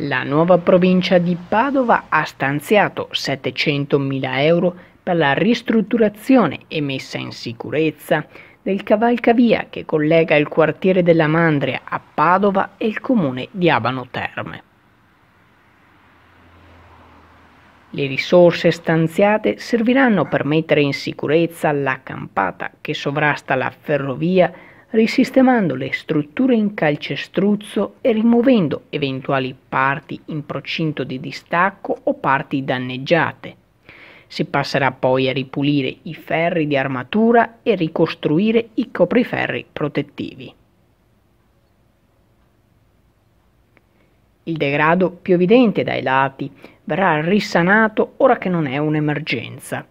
La nuova provincia di Padova ha stanziato 700.000 euro per la ristrutturazione e messa in sicurezza del cavalcavia che collega il quartiere della Mandria a Padova e il comune di Abano Terme. Le risorse stanziate serviranno per mettere in sicurezza la campata che sovrasta la ferrovia risistemando le strutture in calcestruzzo e rimuovendo eventuali parti in procinto di distacco o parti danneggiate. Si passerà poi a ripulire i ferri di armatura e ricostruire i copriferri protettivi. Il degrado più evidente dai lati verrà risanato ora che non è un'emergenza.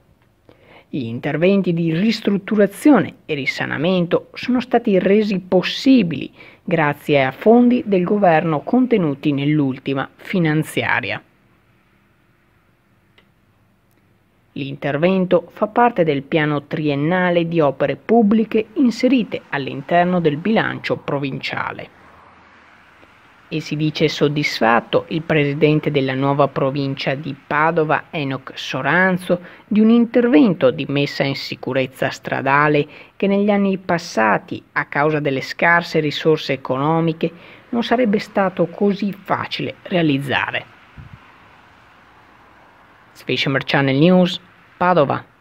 Gli interventi di ristrutturazione e risanamento sono stati resi possibili grazie a fondi del governo contenuti nell'ultima finanziaria. L'intervento fa parte del piano triennale di opere pubbliche inserite all'interno del bilancio provinciale e si dice soddisfatto il presidente della nuova provincia di Padova, Enoch Soranzo, di un intervento di messa in sicurezza stradale che negli anni passati, a causa delle scarse risorse economiche, non sarebbe stato così facile realizzare. Special Channel News, Padova.